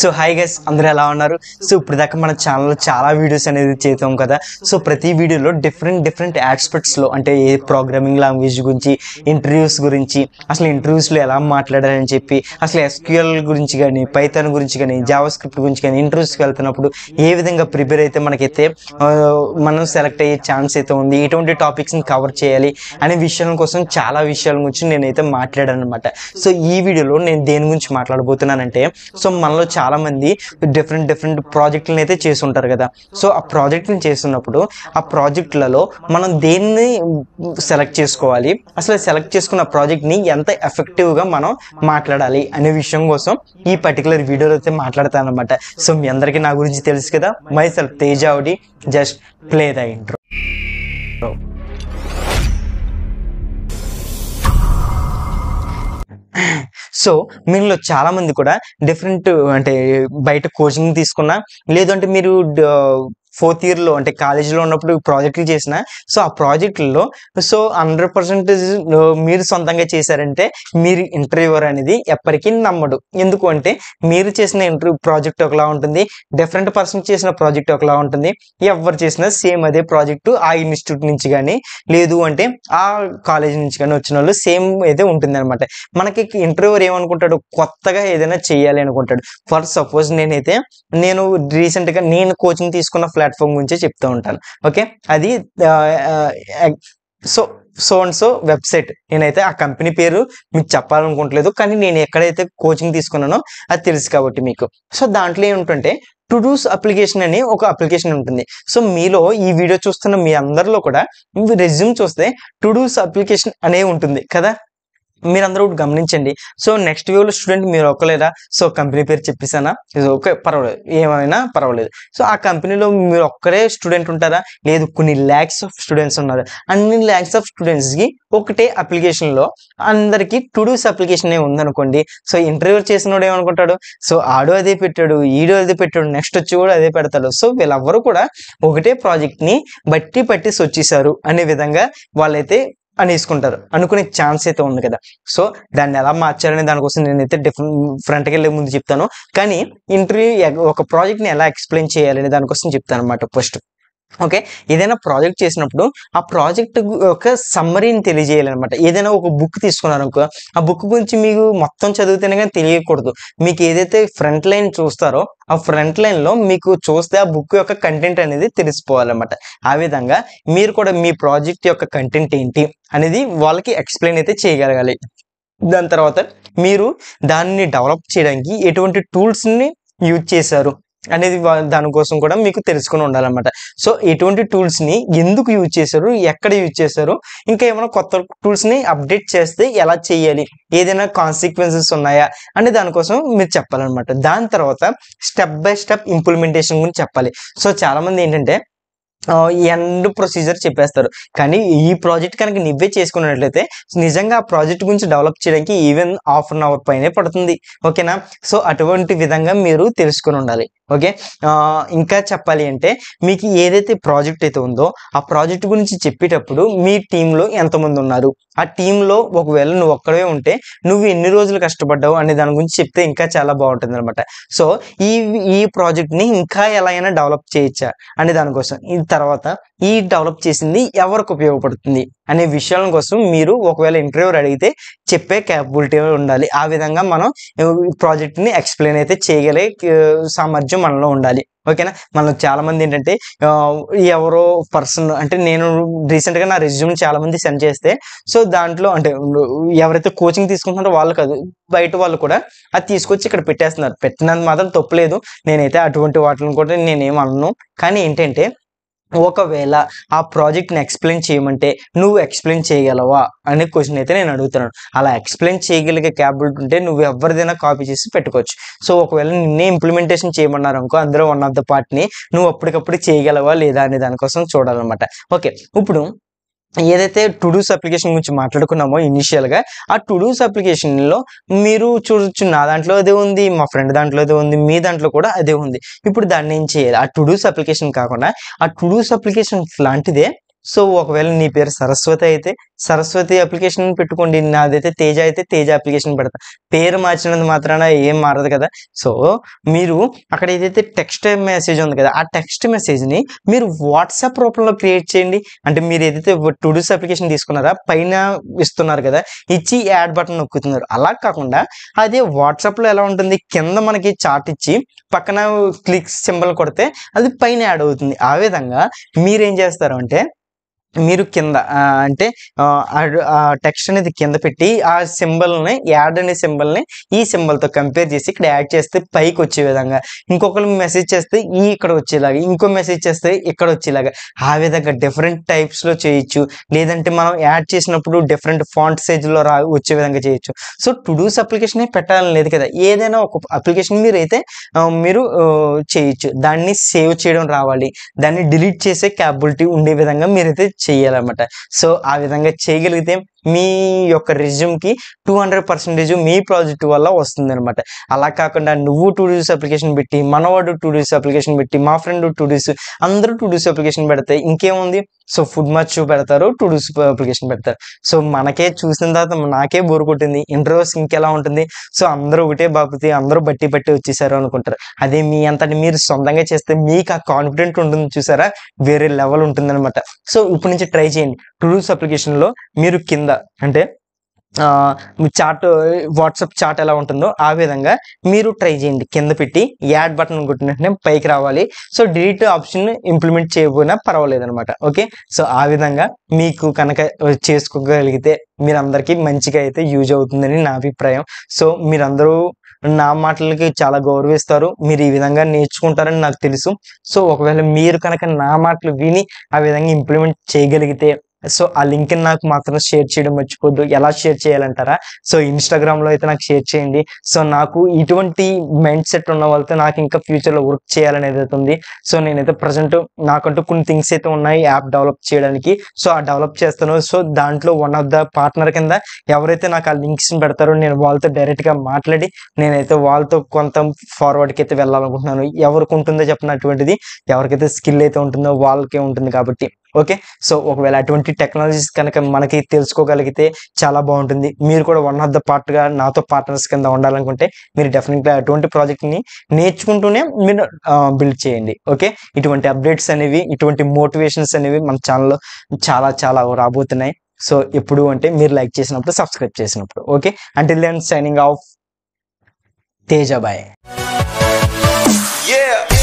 So hi guys అందరూ ఎలా ఉన్నారు సో ఇప్పటిదాకా దాకా మన ఛానల్లో చాలా వీడియోస్ అనేది చేద్దాం కదా సో ప్రతి వీడియోలో డిఫరెంట్ డిఫరెంట్ ఆస్పెక్ట్స్లో అంటే ఏ ప్రోగ్రామింగ్ లాంగ్వేజ్ గురించి ఇంటర్వ్యూస్ గురించి అసలు ఇంటర్వ్యూస్లో ఎలా మాట్లాడాలని చెప్పి అసలు ఎస్క్యూఎల్ గురించి కానీ పైథాన్ గురించి కానీ జావా స్క్రిప్ట్ గురించి కానీ ఇంటర్వ్యూస్కి వెళ్తున్నప్పుడు ఏ విధంగా ప్రిపేర్ అయితే మనకైతే మనం సెలెక్ట్ అయ్యే ఛాన్స్ అయితే ఉంది ఎటువంటి టాపిక్స్ని కవర్ చేయాలి అనే విషయాల కోసం చాలా విషయాల గురించి నేనైతే మాట్లాడాను అనమాట సో ఈ వీడియోలో నేను దేని గురించి మాట్లాడబోతున్నానంటే సో మనలో చాలా చాలామంది డిఫరెంట్ డిఫరెంట్ ప్రాజెక్టులను అయితే చేస్తుంటారు కదా సో ఆ ప్రాజెక్ట్ని చేస్తున్నప్పుడు ఆ ప్రాజెక్టులలో మనం దేన్ని సెలెక్ట్ చేసుకోవాలి అసలు సెలెక్ట్ చేసుకున్న ప్రాజెక్ట్ని ఎంత ఎఫెక్టివ్గా మనం మాట్లాడాలి అనే విషయం కోసం ఈ పర్టికులర్ వీడియోలో అయితే మాట్లాడతాను అనమాట సో మీ అందరికీ నా గురించి తెలుసు కదా మై సెల్ఫ్ తేజావుడి just play the intro so మీలో చాలామంది కూడా డిఫరెంట్ అంటే బయట కోచింగ్ తీసుకున్నా లేదంటే మీరు ఫోర్త్ ఇయర్లో అంటే కాలేజీలో ఉన్నప్పుడు ప్రాజెక్టులు చేసిన సో ఆ ప్రాజెక్టుల్లో సో హండ్రెడ్ పర్సెంట్ మీరు సొంతంగా చేశారంటే మీరు ఇంటర్వ్యూవర్ అనేది ఎప్పటికీ నమ్మడు ఎందుకు అంటే మీరు చేసిన ఇంటర్వ్యూ ప్రాజెక్ట్ ఒకలా ఉంటుంది డిఫరెంట్ పర్సన్ చేసిన ప్రాజెక్ట్ ఒకలా ఉంటుంది ఎవరు చేసినా సేమ్ అదే ప్రాజెక్టు ఆ ఇన్స్టిట్యూట్ నుంచి కానీ లేదు అంటే ఆ కాలేజ్ నుంచి కానీ వచ్చిన వాళ్ళు సేమ్ అయితే ఉంటుంది అనమాట మనకి ఇంటర్వ్యూవర్ ఏమనుకుంటాడు కొత్తగా ఏదైనా చేయాలి అనుకుంటాడు ఫర్ సపోజ్ నేనైతే నేను రీసెంట్గా నేను కోచింగ్ తీసుకున్న ప్లాట్ఫామ్ గురించి చెప్తూ ఉంటాను ఓకే అది so so and so website నేనైతే ఆ కంపెనీ పేరు మీకు చెప్పాలనుకోవట్లేదు కానీ నేను ఎక్కడైతే కోచింగ్ తీసుకున్నానో అది తెలుసు కాబట్టి మీకు సో దాంట్లో ఏమిటంటే టు డూస్ అప్లికేషన్ అని ఒక అప్లికేషన్ ఉంటుంది సో మీలో ఈ వీడియో చూస్తున్న మీ అందరిలో కూడా రెజ్యూమ్ చూస్తే టు డూస్ అప్లికేషన్ అనే ఉంటుంది కదా మీరందరూ కూడా గమనించండి సో నెక్స్ట్ వ్యూలో స్టూడెంట్ మీరు ఒక్కలేరా సో కంపెనీ పేరు చెప్పేసానా ఓకే పర్వాలేదు ఏమైనా పర్వాలేదు సో ఆ కంపెనీలో మీరు ఒక్కరే స్టూడెంట్ ఉంటారా లేదు కొన్ని ల్యాక్స్ ఆఫ్ స్టూడెంట్స్ ఉన్నారు అన్ని ల్యాక్స్ ఆఫ్ స్టూడెంట్స్కి ఒకటే అప్లికేషన్లో అందరికీ టు డూస్ అప్లికేషన్ ఉందనుకోండి సో ఇంటర్వ్యూ చేసినోడు ఏమనుకుంటాడు సో ఆడు అదే పెట్టాడు ఈడు అదే పెట్టాడు నెక్స్ట్ వచ్చి కూడా అదే పెడతాడు సో వీళ్ళెవ్వరూ కూడా ఒకటే ప్రాజెక్ట్ని బట్టి పట్టేసి వచ్చేసారు అనే విధంగా వాళ్ళైతే అని వేసుకుంటారు అనుకునే ఛాన్స్ అయితే ఉంది కదా సో దాన్ని ఎలా మార్చాలని దానికోసం నేనైతే డిఫరెంట్ ఫ్రంట్కి వెళ్ళే ముందు చెప్తాను కానీ ఇంటర్వ్యూ ఒక ప్రాజెక్ట్ని ఎలా ఎక్స్ప్లెయిన్ చేయాలని దానికోసం చెప్తాను అనమాట ఫస్ట్ ఓకే ఏదైనా ప్రాజెక్ట్ చేసినప్పుడు ఆ ప్రాజెక్ట్ యొక్క సమ్మరీని తెలియజేయాలన్నమాట ఏదైనా ఒక బుక్ తీసుకున్నారనుకో ఆ బుక్ గురించి మీకు మొత్తం చదివితేనే కానీ తెలియకూడదు మీకు ఏదైతే ఫ్రంట్ లైన్ చూస్తారో ఆ ఫ్రంట్ లైన్లో మీకు చూస్తే ఆ బుక్ యొక్క కంటెంట్ అనేది తెలిసిపోవాలన్నమాట ఆ విధంగా మీరు కూడా మీ ప్రాజెక్ట్ యొక్క కంటెంట్ ఏంటి అనేది వాళ్ళకి ఎక్స్ప్లెయిన్ అయితే చేయగలగాలి దాని తర్వాత మీరు దాన్ని డెవలప్ చేయడానికి ఎటువంటి టూల్స్ని యూజ్ చేశారు అనేది దానికోసం కూడా మీకు తెలుసుకుని ఉండాలన్నమాట సో ఎటువంటి టూల్స్ని ఎందుకు యూజ్ చేశారు ఎక్కడ యూజ్ చేశారు ఇంకా ఏమైనా కొత్త టూల్స్ని అప్డేట్ చేస్తే ఎలా చేయాలి ఏదైనా కాన్సిక్వెన్సెస్ ఉన్నాయా అనే దానికోసం మీరు చెప్పాలన్నమాట దాని తర్వాత స్టెప్ బై స్టెప్ ఇంప్లిమెంటేషన్ గురించి చెప్పాలి సో చాలామంది ఏంటంటే ఎండ్ ప్రొసీజర్ చెప్పేస్తారు కానీ ఈ ప్రాజెక్ట్ కనుక నువ్వే చేసుకున్నట్లయితే నిజంగా ఆ ప్రాజెక్ట్ గురించి డెవలప్ చేయడానికి ఈవెన్ హాఫ్ అన్ అవర్ పైనే పడుతుంది ఓకేనా సో అటువంటి విధంగా మీరు తెలుసుకుని ఉండాలి ఓకే ఇంకా చెప్పాలి అంటే మీకు ఏదైతే ప్రాజెక్ట్ అయితే ఉందో ఆ ప్రాజెక్ట్ గురించి చెప్పేటప్పుడు మీ టీంలో ఎంతమంది ఉన్నారు ఆ టీంలో ఒకవేళ నువ్వు ఒక్కడే ఉంటే నువ్వు ఎన్ని రోజులు కష్టపడ్డావు అనే దాని గురించి చెప్తే ఇంకా చాలా బాగుంటుంది అనమాట సో ఈ ఈ ప్రాజెక్ట్ని ఇంకా ఎలా అయినా డెవలప్ చేయొచ్చా అనే దానికోసం ఈ తర్వాత ఈ డెవలప్ చేసింది ఎవరికి ఉపయోగపడుతుంది అనే విషయాల కోసం మీరు ఒకవేళ ఇంటర్వ్యూ అడిగితే చెప్పే క్యాపబిలిటీ ఉండాలి ఆ విధంగా మనం ప్రాజెక్ట్ని ఎక్స్ప్లెయిన్ అయితే చేయగలిగే సామర్థ్యం మనలో ఉండాలి ఓకేనా మనం చాలా మంది ఏంటంటే ఎవరో పర్సన్ అంటే నేను రీసెంట్ గా నా రెజ్యూమ్ చాలా మంది సెండ్ చేస్తే సో దాంట్లో అంటే ఎవరైతే కోచింగ్ తీసుకుంటున్నారో వాళ్ళు కాదు బయట వాళ్ళు కూడా అది తీసుకొచ్చి ఇక్కడ పెట్టేస్తున్నారు పెట్టినంత మాత్రం తప్పలేదు నేనైతే అటువంటి వాటిని కూడా నేనేం అనను కానీ ఏంటంటే ఒకవేళ ఆ ప్రాజెక్ట్ని ఎక్స్ప్లెయిన్ చేయమంటే నువ్వు ఎక్స్ప్లెయిన్ చేయగలవా అనే క్వశ్చన్ అయితే నేను అడుగుతున్నాను అలా ఎక్స్ప్లెయిన్ చేయగలిగే క్యాబిలిటీ ఉంటే నువ్వు ఎవరిదైనా కాపీ చేసి పెట్టుకోవచ్చు సో ఒకవేళ నిన్నే ఇంప్లిమెంటేషన్ చేయమన్నారు అనుకో అందులో వన్ ఆఫ్ ద పార్ట్ని నువ్వు అప్పటికప్పుడు చేయగలవా లేదా అనే దానికోసం చూడాలన్నమాట ఓకే ఇప్పుడు ఏదైతే టుడూస్ అప్లికేషన్ గురించి మాట్లాడుకున్నామో ఇనిషియల్గా ఆ టుడూస్ అప్లికేషన్లో మీరు చూడొచ్చు నా దాంట్లో అదే ఉంది మా ఫ్రెండ్ దాంట్లో అదే ఉంది మీ దాంట్లో కూడా అదే ఉంది ఇప్పుడు దాన్ని ఏం చేయాలి ఆ టుడూస్ అప్లికేషన్ కాకుండా ఆ టుడూస్ అప్లికేషన్ లాంటిదే సో ఒకవేళ నీ పేరు సరస్వతి అయితే సరస్వతి అప్లికేషన్ పెట్టుకోండి నాదైతే తేజ అయితే తేజ అప్లికేషన్ పెడతా పేరు మార్చినది మాత్రాన ఏం మారదు కదా సో మీరు అక్కడ ఏదైతే టెక్స్ట్ మెసేజ్ ఉంది కదా ఆ టెక్స్ట్ మెసేజ్ని మీరు వాట్సాప్ రూపంలో క్రియేట్ చేయండి అంటే మీరు ఏదైతే టుడూస్ అప్లికేషన్ తీసుకున్నారా పైన ఇస్తున్నారు కదా ఇచ్చి యాడ్ బటన్ నొక్కుతున్నారు అలా కాకుండా అదే వాట్సాప్లో ఎలా ఉంటుంది కింద మనకి చాట్ ఇచ్చి పక్కన క్లిక్ సింబల్ కొడితే అది పైన యాడ్ అవుతుంది ఆ విధంగా మీరేం చేస్తారు అంటే మీరు కింద అంటే టెక్స్ట్ అనేది కింద పెట్టి ఆ సింబల్ని యాడ్ అనే సింబల్ని ఈ సింబల్తో కంపేర్ చేసి ఇక్కడ యాడ్ చేస్తే పైకి వచ్చే విధంగా ఇంకొకరు మెసేజ్ చేస్తే ఈ ఇక్కడ వచ్చేలాగా ఇంకో మెసేజ్ చేస్తే ఇక్కడ వచ్చేలాగా ఆ విధంగా డిఫరెంట్ టైప్స్లో చేయొచ్చు లేదంటే మనం యాడ్ చేసినప్పుడు డిఫరెంట్ ఫాంట్ సైజ్లో రా వచ్చే విధంగా చేయొచ్చు సో టు డూస్ అప్లికేషనే పెట్టాలని లేదు కదా ఏదైనా ఒక అప్లికేషన్ మీరు అయితే మీరు చేయొచ్చు దాన్ని సేవ్ చేయడం రావాలి దాన్ని డిలీట్ చేసే క్యాపబిలిటీ ఉండే విధంగా మీరైతే చేయాలన్నమాట సో ఆ విధంగా చేయగలిగితే మీ యొక్క రిజ్యూమ్కి టూ హండ్రెడ్ పర్సెంటేజ్ మీ ప్రాజెక్ట్ వల్ల వస్తుంది అనమాట అలా కాకుండా నువ్వు టూ డూస్ అప్లికేషన్ పెట్టి మనవాడు టూ డూస్ అప్లికేషన్ పెట్టి మా ఫ్రెండ్ టూ డూస్ అందరూ టూ డూస్ అప్లికేషన్ పెడతాయి ఇంకేముంది సో ఫుడ్ మర్చ్ పెడతారు టూ డూస్ అప్లికేషన్ పెడతారు సో మనకే చూసిన తర్వాత నాకే బోర్ కొట్టింది ఇంటర్వ్యూస్ ఇంకెలా ఉంటుంది సో అందరూ ఒకటే బాగుతుంది అందరూ బట్టి బట్టి వచ్చేసారు అనుకుంటారు అదే మీ అంతటి మీరు సొంతంగా చేస్తే మీకు ఆ కాన్ఫిడెంట్ ఉంటుంది చూసారా వేరే లెవెల్ ఉంటుంది అనమాట సో ఇప్పటి నుంచి ట్రై చేయండి టూ డూస్ అప్లికేషన్లో మీరు కింద విధంగా అంటే చాట్ వాట్సాప్ చాట్ ఎలా ఉంటుందో ఆ విధంగా మీరు ట్రై చేయండి కింద పెట్టి యాడ్ బటన్ కొట్టిన వెంటనే పైకి రావాలి సో డిలీట్ ఆప్షన్ ఇంప్లిమెంట్ చేయబోయినా పర్వాలేదు అనమాట ఓకే సో ఆ విధంగా మీకు కనుక చేసుకోగలిగితే మీరందరికీ మంచిగా అయితే యూజ్ అవుతుందని నా అభిప్రాయం సో మీరందరూ నా మాటలకి చాలా గౌరవిస్తారు మీరు ఈ విధంగా నేర్చుకుంటారని నాకు తెలుసు సో ఒకవేళ మీరు కనుక నా మాటలు విని ఆ విధంగా ఇంప్లిమెంట్ చేయగలిగితే సో ఆ లింక్ నాకు మాత్రం షేర్ చేయడం మర్చిపోద్దు ఎలా షేర్ చేయాలంటారా సో ఇన్స్టాగ్రామ్ లో అయితే నాకు షేర్ చేయండి సో నాకు ఇటువంటి మైండ్ సెట్ ఉన్న వాళ్ళతో నాకు ఇంకా ఫ్యూచర్ లో వర్క్ చేయాలని అయితే ఉంది సో నేనైతే ప్రజెంట్ నాకంటూ కొన్ని థింగ్స్ అయితే ఉన్నాయి యాప్ డెవలప్ చేయడానికి సో ఆ డెవలప్ చేస్తాను సో దాంట్లో వన్ ఆఫ్ ద పార్ట్నర్ కింద ఎవరైతే నాకు ఆ లింక్స్ పెడతారో నేను వాళ్ళతో డైరెక్ట్ గా మాట్లాడి నేనైతే వాళ్ళతో కొంత ఫార్వర్డ్కి అయితే వెళ్ళాలనుకుంటున్నాను ఎవరికి ఉంటుందో చెప్పినటువంటిది ఎవరికైతే స్కిల్ అయితే ఉంటుందో వాళ్ళకే ఉంటుంది కాబట్టి ఓకే సో ఒకవేళ అటువంటి టెక్నాలజీస్ కనుక మనకి తెలుసుకోగలిగితే చాలా బాగుంటుంది మీరు కూడా వన్ ఆఫ్ ద పార్ట్గా నాతో పార్ట్నర్స్ కింద ఉండాలనుకుంటే మీరు డెఫినెట్గా అటువంటి ప్రాజెక్ట్ని నేర్చుకుంటూనే మీరు బిల్డ్ చేయండి ఓకే ఇటువంటి అప్డేట్స్ అనేవి ఇటువంటి మోటివేషన్స్ అనేవి మన ఛానల్లో చాలా చాలా రాబోతున్నాయి సో ఎప్పుడు అంటే మీరు లైక్ చేసినప్పుడు సబ్స్క్రైబ్ చేసినప్పుడు okay until then signing off తేజాబాయ్ Yeah!